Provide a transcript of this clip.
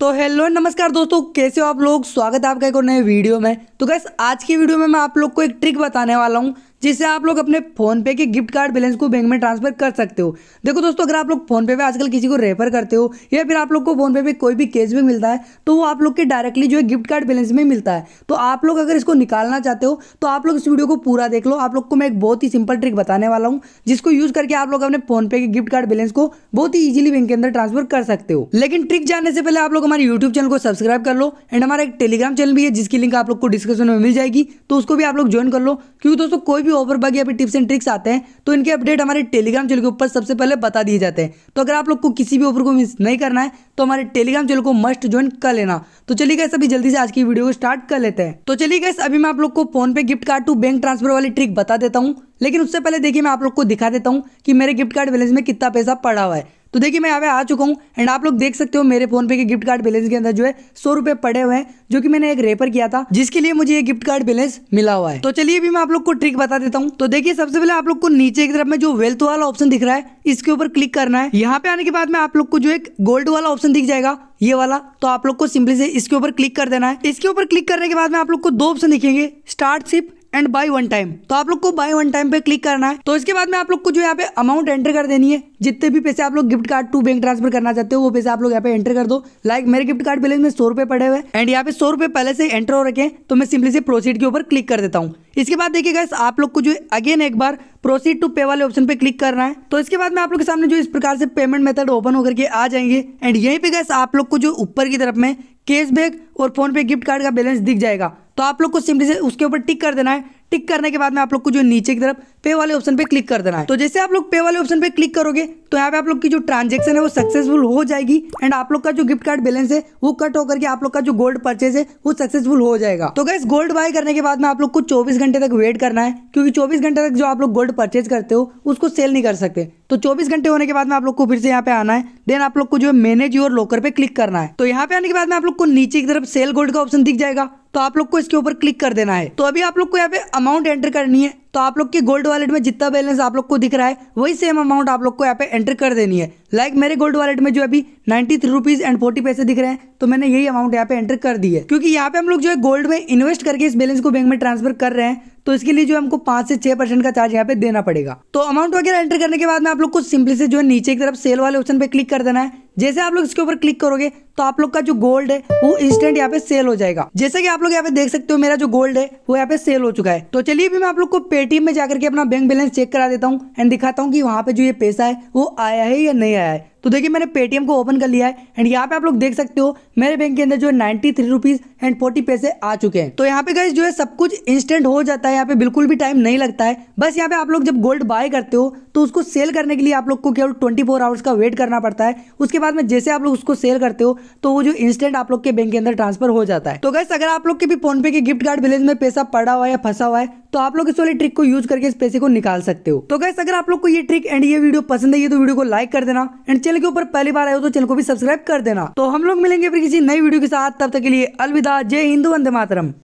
तो हेलो नमस्कार दोस्तों कैसे हो आप लोग स्वागत है आपका एक और नए वीडियो में तो गैस आज की वीडियो में मैं आप लोग को एक ट्रिक बताने वाला हूँ जिससे आप लोग अपने फोन पे के गिफ्ट कार्ड बैलेंस को बैंक में ट्रांसफर कर सकते हो देखो दोस्तों अगर आप लोग फोन पे पे आजकल किसी को रेफर करते हो या फिर आप लोग को फोन पे पे कोई भी कैश भी मिलता है तो वो आप लोग के डायरेक्टली जो है गिफ्ट कार्ड बैलेंस में मिलता है तो आप लोग अगर इसको निकालना चाहते हो तो आप लोग इस वीडियो को पूरा देख लो आप लोग को मैं एक बहुत ही सिंपल ट्रिक बताने वाला हूँ जिसको यूज करके आप लोग अपने फोन पे के गिफ्ट कार्ड बैलेंस को बहुत ही ईजिली बैंक के अंदर ट्रांसफर कर सकते हो लेकिन ट्रिक जानने से पहले आप लोग हमारे यूट्यूब चैनल को सब्सक्राइब कर लो एंड हमारा एक टेलीग्राम चैनल भी है जिसकी लिंक आप लोग को डिस्क्रिप्शन में मिल जाएगी तो उसको भी आप लोग ज्वाइन कर लो क्योंकि दोस्तों कोई भी ओवर बग या टिप्स एंड ट्रिक्स आते हैं तो इनके अपडेट हमारे टेलीग्राम चैनल के ऊपर सबसे पहले बता दिए जाते हैं तो अगर आप लोग को किसी भी ओवर को मिस नहीं करना है तो हमारे टेलीग्राम चैनल को मस्ट ज्वाइन कर लेना तो चलिए गैस अभी जल्दी से आज की वीडियो को स्टार्ट कर लेते हैं तो चलिए गैस अभी मैं आप लोग को PhonePe gift card to bank transfer वाली ट्रिक बता देता हूँ लेकिन उससे पहले देखिए मैं आप लोग को दिखा देता हूँ कि मेरे गिफ्ट कार्ड बैलेंस में कितना पैसा पड़ा हुआ है तो देखिए मैं यहाँ पे आ चुका हूँ एंड आप लोग देख सकते हो मेरे फोन पे के गिफ्ट कार्ड बैलेंस के अंदर जो है सौ रुपए पड़े हुए हैं जो कि मैंने एक रेपर किया था जिसके लिए मुझे ये गिफ्ट कार्ड बैलेंस मिला हुआ है तो चलिए भी मैं आप लोग को ट्रिक बता देता हूँ तो देखिए सबसे पहले आप लोग को नीचे की तरफ में जो वेल्थ वाला ऑप्शन दिख रहा है इसके ऊपर क्लिक करना है यहाँ पे आने के बाद में आप लोग को जो एक गोल्ड वाला ऑप्शन दिख जाएगा ये वाला तो आप लोग को सिंपली से इसके ऊपर क्लिक कर देना है इसके ऊपर क्लिक करने के बाद में आप लोग को दो ऑप्शन दिखेंगे start SIP and buy one time तो आप लोग को बाई वन टाइम पे क्लिक करना है तो इसके बाद में आप लोग को जो यहाँ पे अमाउंट एंटर कर देनी है जितने भी पैसे आप लोग gift card to bank transfer करना चाहते हो वो पैसे आप लोग यहाँ पे एंटर कर दो लाइक like, मेरे गिफ्ट कार्ड बैलेंस में सौ रुपए पड़े हुए एंड यहाँ पे सौ रुपए पहले से एंटर हो रखे तो मैं सिंपली से प्रोसीड के ऊपर क्लिक कर देता हूँ इसके बाद देखिएगा आप लोग को जो अगेन एक बार प्रोसीड टू पे वाले ऑप्शन पे क्लिक करना है तो इसके बाद में आप लोग के सामने जो इस प्रकार से पेमेंट मेथड ओपन होकर के आ जाएंगे एंड यहीं पे गैस आप लोग को जो ऊपर की तरफ में कैश बैक और फोन पे गिफ्ट कार्ड का बैलेंस दिख जाएगा तो आप लोग को सिंपली से उसके ऊपर टिक कर देना है टिक करने के बाद में आप लोग को जो नीचे की तरफ पे वाले ऑप्शन पे क्लिक कर देना है तो जैसे आप लोग पे वाले ऑप्शन पे क्लिक करोगे तो यहाँ पे आप लोग की जो ट्रांजेक्शन है वो सक्सेसफुल हो जाएगी एंड आप लोग का जो गिफ्ट कार्ड बैलेंस है वो कट होकर के आप लोग का जो गोल्ड परचेज है वो सक्सेसफुल हो जाएगा तो गैस गोल्ड बाय करने के बाद में आप लोग को चौबीस घंटे तक वेट करना है क्योंकि चौबीस घंटे तक जो आप लोग गोल्ड परचेज करते हो उसको सेल नहीं कर सकते तो 24 घंटे होने के बाद में आप लोग को फिर से यहाँ पे आना है देन आप लोग को जो है मैनेज योर लॉकर पे क्लिक करना है तो यहाँ पे आने के बाद में आप लोग को नीचे की तरफ सेल गोल्ड का ऑप्शन दिख जाएगा तो आप लोग को इसके ऊपर क्लिक कर देना है तो अभी आप लोग को यहाँ पे अमाउंट एंटर करनी है तो आप लोग की गोल्ड वॉलेट में जितना बैलेंस आप लोग को दिख रहा है वही सेम अमाउंट आप लोग को यहाँ पे एंटर कर देनी है लाइक like मेरे गोल्ड वॉलेट में जो अभी ninety three rupees and forty पैसे दिख रहे हैं तो मैंने यही अमाउंट यहाँ पे एंटर कर दी है क्योंकि यहाँ पे हम लोग जो है गोल्ड में इन्वेस्ट करके इस बैलेंस को बैंक में ट्रांसफर कर रहे हैं तो इसके लिए जो हमको पांच से छह परसेंट का चार्ज यहाँ पे देना पड़ेगा तो अमाउंट वगैरह एंटर करने के बाद में आप लोग को सिंपली से जो है नीचे की तरफ सेल वाले ऑप्शन पे क्लिक कर देना है जैसे आप लोग इसके ऊपर क्लिक करोगे तो आप लोग का जो गोल्ड है वो इंस्टेंट यहाँ पे सेल हो जाएगा जैसे कि आप लोग यहाँ पे देख सकते हो मेरा जो गोल्ड है वो यहाँ पे सेल हो चुका है तो चलिए भी मैं आप लोग को पेटीएम में जाकर के अपना बैंक बैलेंस चेक करा देता हूँ एंड दिखाता हूँ कि वहाँ पे जो ये पैसा है वो आया है या नहीं आया है तो देखिए मैंने पेटीएम को ओपन कर लिया है एंड यहाँ पे आप लोग देख सकते हो मेरे बैंक के अंदर जो है ninety three rupees and forty पैसे आ चुके हैं तो यहाँ पे गई जो है सब कुछ इंस्टेंट हो जाता है यहाँ पे बिल्कुल भी टाइम नहीं लगता है बस यहाँ पे आप लोग जब गोल्ड बाय करते हो तो उसको सेल करने के लिए आप लोग को केवल ट्वेंटी फोर आवर्स का वेट करना पड़ता है उसके बाद में जैसे आप लोग उसको सेल करते हो तो वो जो इंस्टेंट आप लोग के बैंक के अंदर ट्रांसफर हो जाता है तो गैस अगर आप लोग के भी फोन पे के गिफ्ट कार्ड बैलेंस में पैसा पड़ा हुआ है या फंसा हुआ है तो आप लोग इस वाले ट्रिक को यूज करके इस पैसे को निकाल सकते हो तो गैस अगर आप लोग को ये ट्रिक एंड ये वीडियो पसंद आई तो वीडियो को लाइक कर देना एंड चैनल के ऊपर पहली बार आए हो तो चैनल को भी सब्सक्राइब कर देना तो हम लोग मिलेंगे फिर किसी नई वीडियो के साथ तब तक के लिए अलविदा जय हिंदू वंदे मातरम